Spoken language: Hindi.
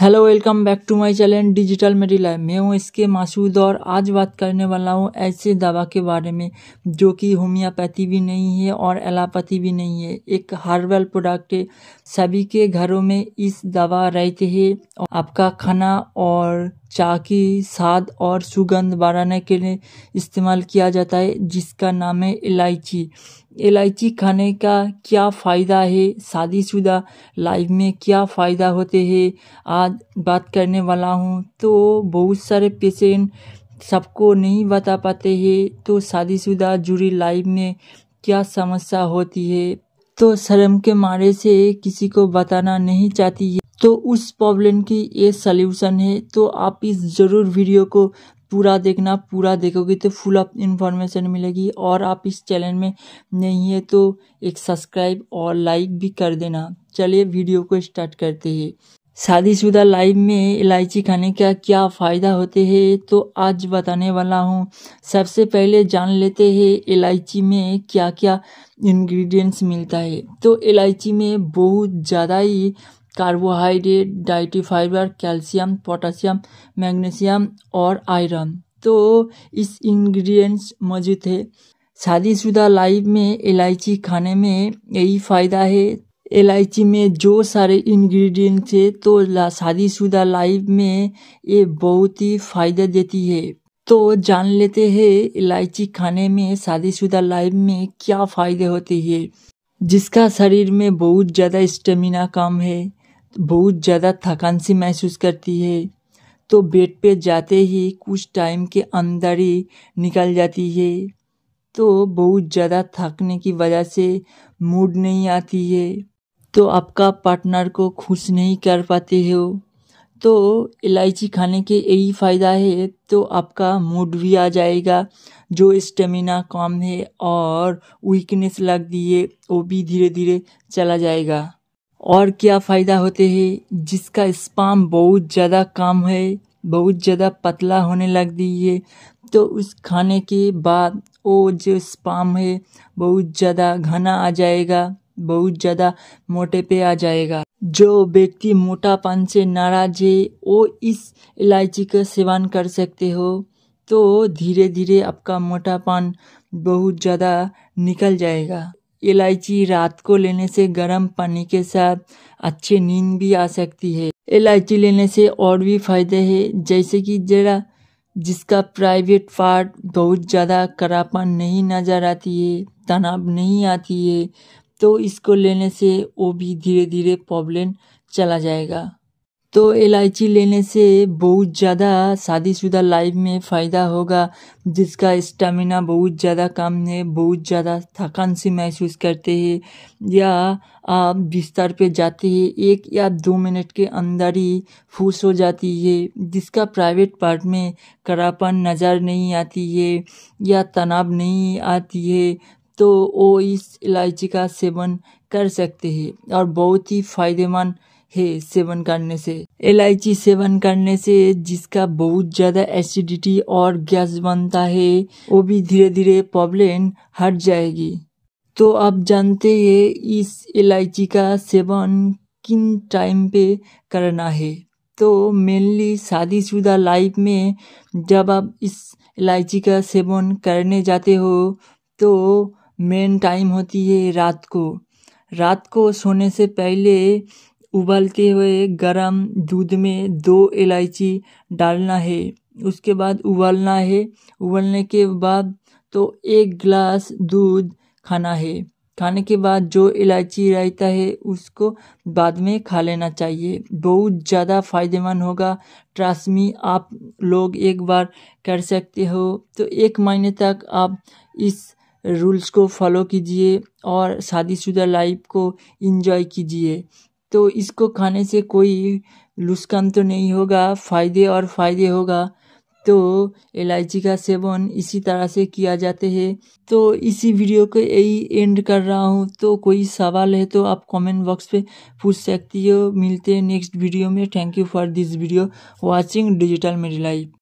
hello welcome back to my channel digital Meri life मैं हूँ इसके मासूद और आज बात करने वाला हूँ ऐसे दवा के बारे में जो कि होम्योपैथी भी नहीं है और एलापैथी भी नहीं है एक हर्बल प्रोडक्ट है सभी के घरों में इस दवा रहते हैं आपका खाना और चाह की स्वाद और सुगंध बढ़ाने के लिए इस्तेमाल किया जाता है जिसका नाम है इलायची इलायची खाने का क्या फ़ायदा है शादीशुदा लाइफ में क्या फ़ायदा होते हैं आज बात करने वाला हूँ तो बहुत सारे पेशेंट सबको नहीं बता पाते हैं तो शादीशुदा जुड़ी लाइफ में क्या समस्या होती है तो शर्म के मारे से किसी को बताना नहीं चाहती है तो उस प्रॉब्लम की ये सल्यूशन है तो आप इस ज़रूर वीडियो को पूरा देखना पूरा देखोगे तो फुल अप इन्फॉर्मेशन मिलेगी और आप इस चैनल में नहीं है तो एक सब्सक्राइब और लाइक भी कर देना चलिए वीडियो को स्टार्ट करते हैं शादीशुदा लाइफ में इलायची खाने का क्या फ़ायदा होते हैं तो आज बताने वाला हूँ सबसे पहले जान लेते हैं इलायची में क्या क्या इंग्रेडिएंट्स मिलता है तो इलायची में बहुत ज़्यादा ही carbohydrate dietary fibre calcium potassium magnesium और आयरन तो इस इंग्रेडिएंट्स मौजूद है शादीशुदा लाइफ में इलायची खाने में यही फ़ायदा है इलायची में जो सारे इंग्रेडिएंट्स है तो शादीशुदा लाइफ में ये बहुत ही फ़ायदा देती है तो जान लेते हैं इलायची खाने में शादीशुदा लाइफ में क्या फ़ायदे होते हैं जिसका शरीर में बहुत ज़्यादा स्टेमिना कम है बहुत ज़्यादा थकान सी महसूस करती है तो बेड पे जाते ही कुछ टाइम के अंदर ही निकल जाती है तो बहुत ज़्यादा थकने की वजह से मूड नहीं आती है तो आपका पार्टनर को खुश नहीं कर पाते हो तो इलायची खाने के यही फ़ायदा है तो आपका मूड भी आ जाएगा जो स्टेमिना कम है और वीकनेस लग दिए है वो भी धीरे धीरे चला जाएगा और क्या फ़ायदा होते हैं जिसका स्पाम बहुत ज़्यादा कम है बहुत ज़्यादा पतला होने लग दी है तो उस खाने के बाद वो जो स्पाम है बहुत ज़्यादा घना आ जाएगा बहुत ज़्यादा मोटे पे आ जाएगा जो व्यक्ति मोटापन से नाराज है वो इस इलायची का सेवन कर सकते हो तो धीरे धीरे आपका मोटापन बहुत ज़्यादा निकल जाएगा इलायची रात को लेने से गर्म पानी के साथ अच्छी नींद भी आ सकती है इलायची लेने से और भी फायदे हैं जैसे कि जरा जिसका प्राइवेट पार्ट बहुत ज़्यादा करापन नहीं नज़र आती है तनाव नहीं आती है तो इसको लेने से वो भी धीरे धीरे प्रॉब्लम चला जाएगा तो इलायची लेने से बहुत ज़्यादा शादीशुदा लाइफ में फ़ायदा होगा जिसका स्टेमिना बहुत ज़्यादा कम है बहुत ज़्यादा थकान से महसूस करते हैं या आप बिस्तर पे जाते हैं एक या दो मिनट के अंदर ही फूस हो जाती है जिसका प्राइवेट पार्ट में करापन नज़र नहीं आती है या तनाव नहीं आती है तो वो इस इलायची का सेवन कर सकते हैं और बहुत ही फ़ायदेमंद है सेवन करने से इलायची सेवन करने से जिसका बहुत ज़्यादा एसिडिटी और गैस बनता है वो भी धीरे धीरे प्रॉब्लम हट जाएगी तो आप जानते हैं इस इलायची का सेवन किन टाइम पे करना है तो मेनली शादीशुदा लाइफ में जब आप इस इलायची का सेवन करने जाते हो तो मेन टाइम होती है रात को रात को सोने से पहले उबलते हुए गरम दूध में दो इलायची डालना है उसके बाद उबालना है उबलने के बाद तो एक गिलास दूध खाना है खाने के बाद जो इलायची रहता है उसको बाद में खा लेना चाहिए बहुत ज़्यादा फायदेमंद होगा ट्रासमी आप लोग एक बार कर सकते हो तो एक महीने तक आप इस रूल्स को फॉलो कीजिए और शादीशुदा लाइफ को इन्जॉय कीजिए तो इसको खाने से कोई नुकसान तो नहीं होगा फ़ायदे और फ़ायदे होगा तो इलायची का सेवन इसी तरह से किया जाते हैं तो इसी वीडियो को यही एंड कर रहा हूँ तो कोई सवाल है तो आप कमेंट बॉक्स पे पूछ सकती हो मिलते हैं नेक्स्ट वीडियो में thank you for this video watching digital Meri life